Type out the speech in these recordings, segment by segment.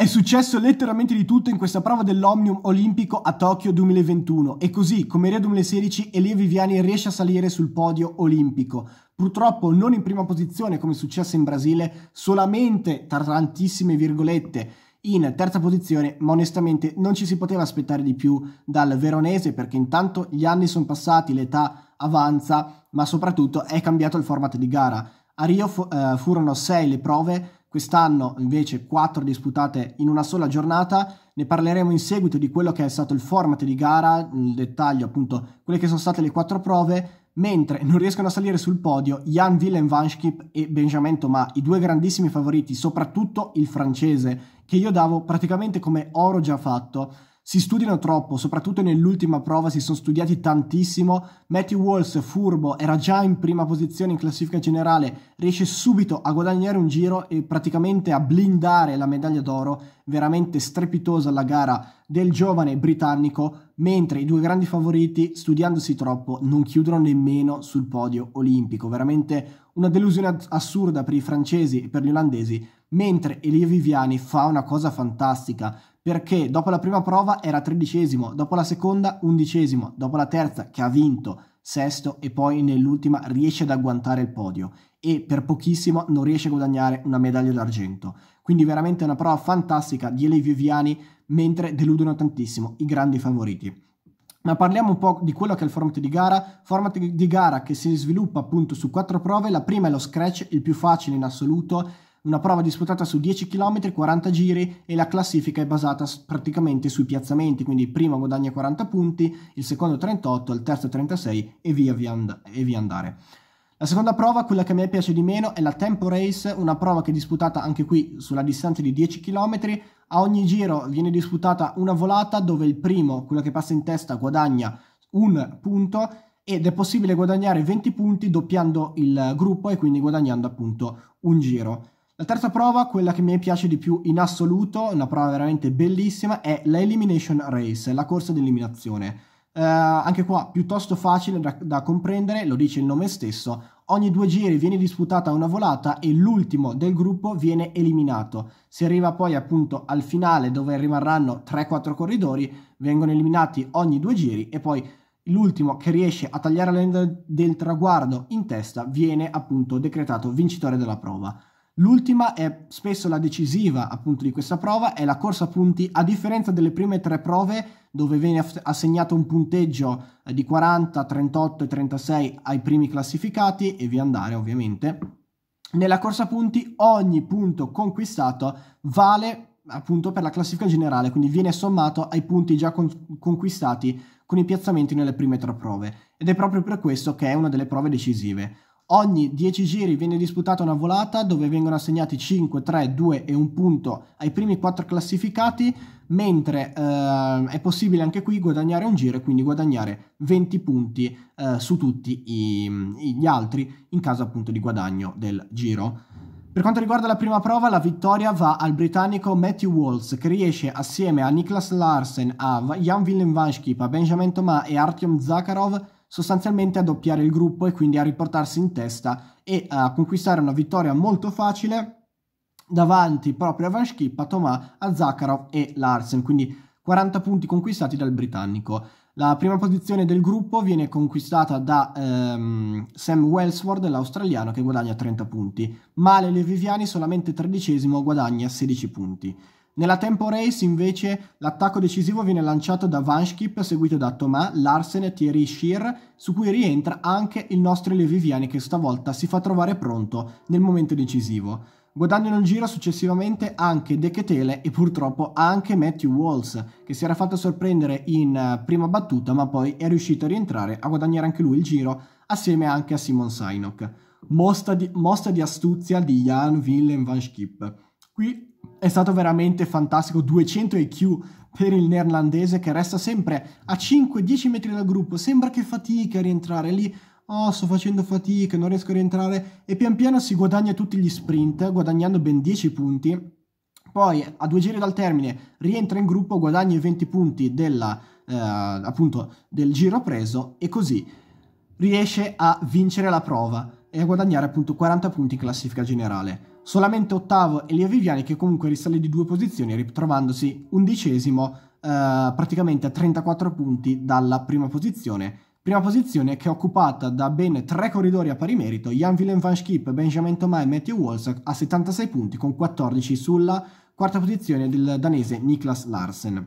È successo letteralmente di tutto in questa prova dell'Omnium Olimpico a Tokyo 2021 e così, come Rio 2016, Elia Viviani riesce a salire sul podio olimpico. Purtroppo non in prima posizione come è successo in Brasile, solamente tra tantissime virgolette in terza posizione, ma onestamente non ci si poteva aspettare di più dal veronese perché intanto gli anni sono passati, l'età avanza, ma soprattutto è cambiato il format di gara. A Rio fu- uh, furono sei le prove quest'anno invece quattro disputate in una sola giornata. Ne parleremo in seguito di quello che è stato il format di gara, nel dettaglio appunto quelle che sono state le quattro prove, mentre non riescono a salire sul podio Jan Willem Vanschkip e Benjamin Thomas, i due grandissimi favoriti, soprattutto il francese, che io davo praticamente come oro già fatto si studiano troppo, soprattutto nell'ultima prova si sono studiati tantissimo. Matthew Walls, furbo, era già in prima posizione in classifica generale, riesce subito a guadagnare un giro e praticamente a blindare la medaglia d'oro, veramente strepitosa la gara del giovane britannico, mentre i due grandi favoriti, studiandosi troppo, non chiudono nemmeno sul podio olimpico. Veramente una delusione assurda per i francesi e per gli olandesi, mentre Elia Viviani fa una cosa fantastica perché dopo la prima prova era tredicesimo, dopo la seconda undicesimo, dopo la terza che ha vinto sesto e poi nell'ultima riesce ad agguantare il podio e per pochissimo non riesce a guadagnare una medaglia d'argento. Quindi veramente una prova fantastica di Elei Viviani mentre deludono tantissimo i grandi favoriti. Ma parliamo un po' di quello che è il format di gara, format di gara che si sviluppa appunto su quattro prove, la prima è lo scratch, il più facile in assoluto, una prova disputata su 10 km, 40 giri e la classifica è basata praticamente sui piazzamenti, quindi il primo guadagna 40 punti, il secondo 38, il terzo 36 e via, via, and- e via andare. La seconda prova, quella che a me piace di meno, è la Tempo Race, una prova che è disputata anche qui sulla distanza di 10 km. A ogni giro viene disputata una volata dove il primo, quello che passa in testa, guadagna un punto ed è possibile guadagnare 20 punti doppiando il gruppo e quindi guadagnando appunto un giro. La terza prova, quella che mi piace di più in assoluto, una prova veramente bellissima, è la Elimination Race, la corsa di eliminazione. Eh, anche qua piuttosto facile da, da comprendere, lo dice il nome stesso, ogni due giri viene disputata una volata e l'ultimo del gruppo viene eliminato. Si arriva poi appunto al finale dove rimarranno 3-4 corridori, vengono eliminati ogni due giri e poi l'ultimo che riesce a tagliare la del traguardo in testa viene appunto decretato vincitore della prova. L'ultima e spesso la decisiva appunto di questa prova, è la corsa punti, a differenza delle prime tre prove dove viene assegnato un punteggio eh, di 40, 38 e 36 ai primi classificati e via andare ovviamente. Nella corsa punti ogni punto conquistato vale appunto per la classifica generale, quindi viene sommato ai punti già con- conquistati con i piazzamenti nelle prime tre prove ed è proprio per questo che è una delle prove decisive. Ogni 10 giri viene disputata una volata dove vengono assegnati 5, 3, 2 e un punto ai primi 4 classificati, mentre eh, è possibile anche qui guadagnare un giro e quindi guadagnare 20 punti eh, su tutti i, gli altri in caso appunto di guadagno del giro. Per quanto riguarda la prima prova, la vittoria va al britannico Matthew Waltz, che riesce assieme a Niklas Larsen, a Jan Willem Vanskip, a Benjamin Thomas e Artyom Zakharov sostanzialmente a doppiare il gruppo e quindi a riportarsi in testa e a conquistare una vittoria molto facile davanti proprio a Van Schip, a Thomas, a Zakharov e Larsen, quindi 40 punti conquistati dal britannico. La prima posizione del gruppo viene conquistata da ehm, Sam Wellsworth, l'australiano, che guadagna 30 punti. Male Le Viviani, solamente tredicesimo, guadagna 16 punti. Nella tempo race invece l'attacco decisivo viene lanciato da Vanskip seguito da Thomas, Larsen e Thierry Scheer, su cui rientra anche il nostro Leviviani che stavolta si fa trovare pronto nel momento decisivo. Guadagnano il giro successivamente anche De Ketele e purtroppo anche Matthew Walls che si era fatto sorprendere in eh, prima battuta ma poi è riuscito a rientrare a guadagnare anche lui il giro assieme anche a Simon Sainok. Mosta di, mossa di astuzia di Jan Willem van Schip. Qui è stato veramente fantastico, 200 EQ per il neerlandese che resta sempre a 5-10 metri dal gruppo, sembra che fatica a rientrare lì, oh sto facendo fatica, non riesco a rientrare e pian piano si guadagna tutti gli sprint guadagnando ben 10 punti, poi a due giri dal termine rientra in gruppo, guadagna i 20 punti della, eh, appunto, del giro preso e così riesce a vincere la prova e a guadagnare appunto 40 punti in classifica generale solamente ottavo Elia Viviani che comunque risale di due posizioni ritrovandosi undicesimo eh, praticamente a 34 punti dalla prima posizione. Prima posizione che è occupata da ben tre corridori a pari merito, Jan Willem van Schip, Benjamin Tomai e Matthew Walsh a 76 punti con 14 sulla quarta posizione del danese Niklas Larsen.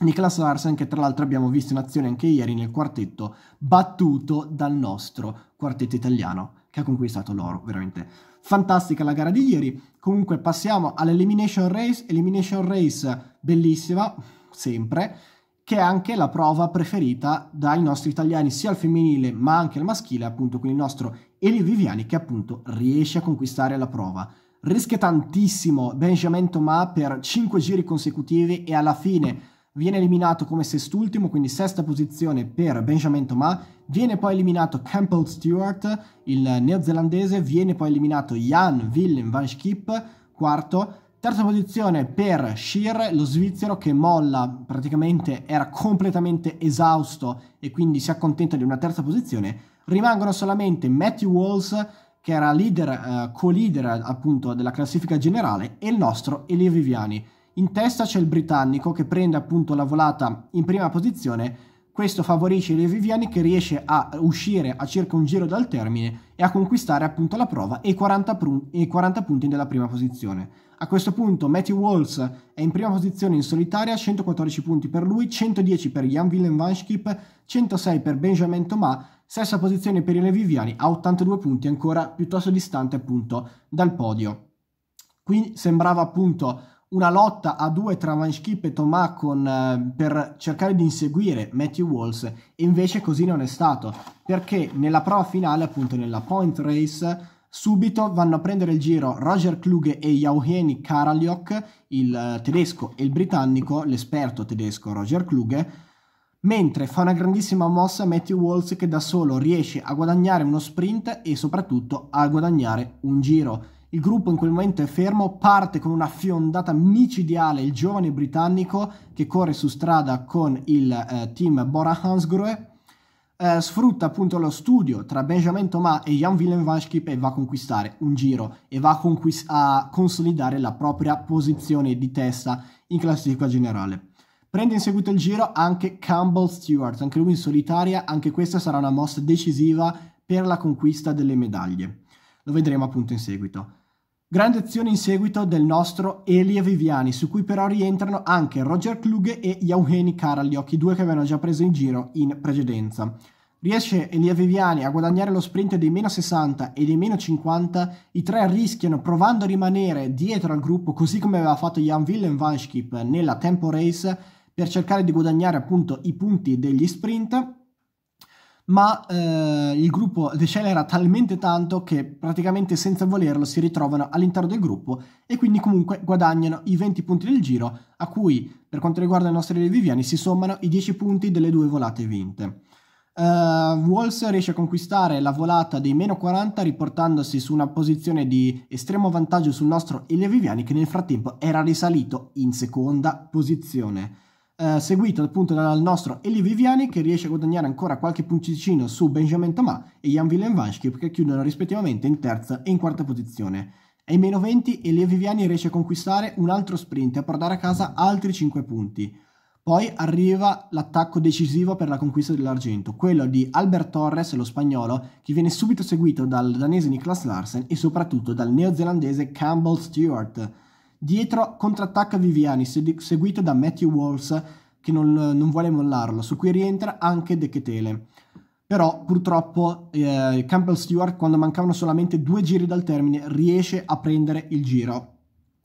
Niklas Larsen che tra l'altro abbiamo visto in azione anche ieri nel quartetto battuto dal nostro quartetto italiano che ha conquistato l'oro, veramente fantastica la gara di ieri. Comunque passiamo all'Elimination Race, Elimination Race bellissima, sempre, che è anche la prova preferita dai nostri italiani, sia al femminile ma anche al maschile, appunto con il nostro Elio Viviani che appunto riesce a conquistare la prova rischia tantissimo Benjamin Thomas per 5 giri consecutivi e alla fine viene eliminato come sest'ultimo, quindi sesta posizione per Benjamin Thomas, viene poi eliminato Campbell Stewart, il neozelandese, viene poi eliminato Jan Willem van Schip, quarto, terza posizione per Schier, lo svizzero che molla, praticamente era completamente esausto e quindi si accontenta di una terza posizione, rimangono solamente Matthew Walls che era leader, eh, co-leader appunto della classifica generale, e il nostro Elie Viviani in testa c'è il britannico che prende appunto la volata in prima posizione. Questo favorisce Leo Viviani che riesce a uscire a circa un giro dal termine e a conquistare appunto la prova e 40, pr- e 40 punti nella prima posizione. A questo punto Matthew Walls è in prima posizione in solitaria, 114 punti per lui, 110 per Jan Willem Van Schip, 106 per Benjamin Thomas, stessa posizione per Leo Viviani a 82 punti, ancora piuttosto distante appunto dal podio. Qui sembrava appunto una lotta a due tra Van Schip e Thomas con, eh, per cercare di inseguire Matthew Walls e invece così non è stato perché nella prova finale appunto nella point race subito vanno a prendere il giro Roger Kluge e Jauheni Karaliok il eh, tedesco e il britannico l'esperto tedesco Roger Kluge mentre fa una grandissima mossa Matthew Walls che da solo riesce a guadagnare uno sprint e soprattutto a guadagnare un giro il gruppo in quel momento è fermo, parte con una fiondata micidiale il giovane britannico che corre su strada con il eh, team Bora Hansgrohe, eh, sfrutta appunto lo studio tra Benjamin Thomas e Jan Willem van Schip e va a conquistare un giro e va a, conquist- a consolidare la propria posizione di testa in classifica generale. Prende in seguito il giro anche Campbell Stewart, anche lui in solitaria, anche questa sarà una mossa decisiva per la conquista delle medaglie. Lo vedremo appunto in seguito. Grande azione in seguito del nostro Elia Viviani, su cui però rientrano anche Roger Klug e Jauheni Karaliok, i due che avevano già preso in giro in precedenza. Riesce Elia Viviani a guadagnare lo sprint dei meno 60 e dei meno 50, i tre rischiano provando a rimanere dietro al gruppo così come aveva fatto Jan Willem Vanschip nella tempo race per cercare di guadagnare appunto i punti degli sprint ma eh, il gruppo decelera talmente tanto che praticamente senza volerlo si ritrovano all'interno del gruppo e quindi comunque guadagnano i 20 punti del giro a cui per quanto riguarda i nostri Viviani si sommano i 10 punti delle due volate vinte. Uh, Walls riesce a conquistare la volata dei meno 40 riportandosi su una posizione di estremo vantaggio sul nostro Viviani che nel frattempo era risalito in seconda posizione. Eh, seguito appunto dal nostro Eli Viviani che riesce a guadagnare ancora qualche punticino su Benjamin Thomas e Jan Willem Vanschkip che chiudono rispettivamente in terza e in quarta posizione. Ai meno 20 Elia Viviani riesce a conquistare un altro sprint e a portare a casa altri 5 punti. Poi arriva l'attacco decisivo per la conquista dell'argento, quello di Albert Torres, lo spagnolo, che viene subito seguito dal danese Niklas Larsen e soprattutto dal neozelandese Campbell Stewart, Dietro contrattacca Viviani, seguito da Matthew Walls che non, non vuole mollarlo, su cui rientra anche De Ketele. Però purtroppo eh, Campbell Stewart, quando mancavano solamente due giri dal termine, riesce a prendere il giro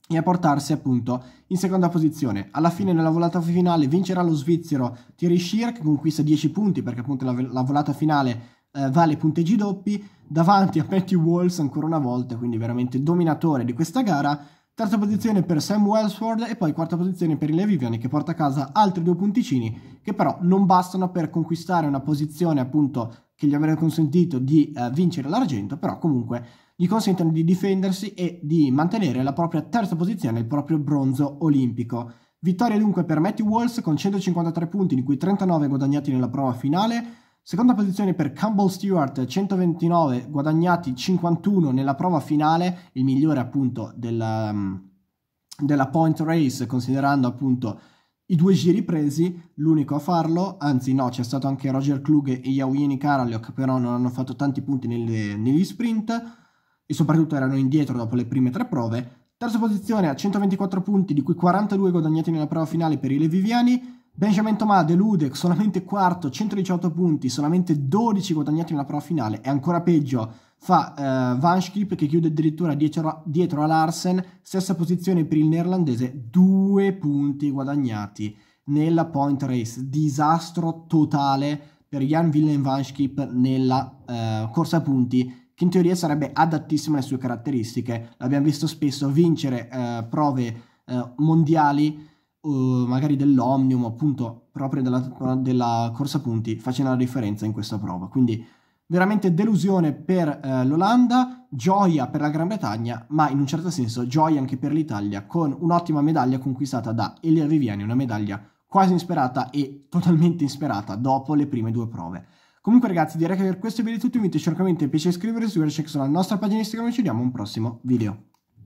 e a portarsi appunto in seconda posizione. Alla fine nella volata finale vincerà lo svizzero Thierry Schier che conquista 10 punti perché appunto la, la volata finale eh, vale punteggi doppi davanti a Matthew Walls ancora una volta, quindi veramente dominatore di questa gara terza posizione per Sam Wellsford e poi quarta posizione per Ile Viviani che porta a casa altri due punticini che però non bastano per conquistare una posizione appunto che gli avrebbe consentito di eh, vincere l'argento, però comunque gli consentono di difendersi e di mantenere la propria terza posizione, il proprio bronzo olimpico. Vittoria dunque per Matty Walls con 153 punti, di cui 39 guadagnati nella prova finale, Seconda posizione per Campbell Stewart, 129, guadagnati 51 nella prova finale, il migliore appunto della, um, della point race, considerando appunto i due giri presi, l'unico a farlo, anzi no, c'è stato anche Roger Klug e Yawini Karaliok, però non hanno fatto tanti punti nelle, negli sprint e soprattutto erano indietro dopo le prime tre prove. Terza posizione a 124 punti, di cui 42 guadagnati nella prova finale per i Leviviani, Benjamin Tomà delude solamente quarto, 118 punti, solamente 12 guadagnati nella prova finale e ancora peggio fa uh, eh, Vanskip che chiude addirittura dietro, a, dietro a Larsen, stessa posizione per il neerlandese, due punti guadagnati nella point race, disastro totale per Jan Willem Vanskip nella uh, corsa a punti che in teoria sarebbe adattissima alle sue caratteristiche, l'abbiamo visto spesso vincere uh, prove mondiali eh, magari dell'Omnium, appunto proprio della, della, corsa punti, facendo la differenza in questa prova. Quindi veramente delusione per eh, l'Olanda, gioia per la Gran Bretagna, ma in un certo senso gioia anche per l'Italia, con un'ottima medaglia conquistata da Elia Viviani, una medaglia quasi insperata e totalmente insperata dopo le prime due prove. Comunque ragazzi direi che per questo video è tutto, vi invito certamente a e iscrivervi, che sono sulla nostra pagina Instagram e ci vediamo in un prossimo video.